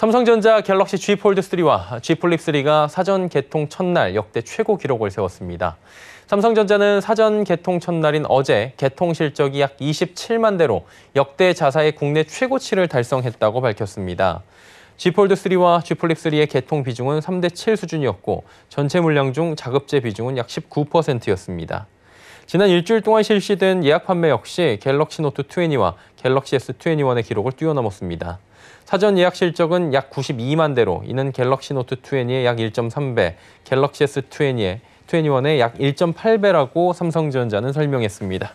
삼성전자 갤럭시 G 폴드3와 G 플립3가 사전 개통 첫날 역대 최고 기록을 세웠습니다. 삼성전자는 사전 개통 첫날인 어제 개통 실적이 약 27만 대로 역대 자사의 국내 최고치를 달성했다고 밝혔습니다. G 폴드3와 G 플립3의 개통 비중은 3대 7 수준이었고 전체 물량 중 자급제 비중은 약 19%였습니다. 지난 일주일 동안 실시된 예약 판매 역시 갤럭시 노트 20와 갤럭시 S21의 기록을 뛰어넘었습니다. 사전 예약 실적은 약 92만 대로 이는 갤럭시 노트 20의 약 1.3배, 갤럭시 S21의 21의 약 1.8배라고 삼성전자는 설명했습니다.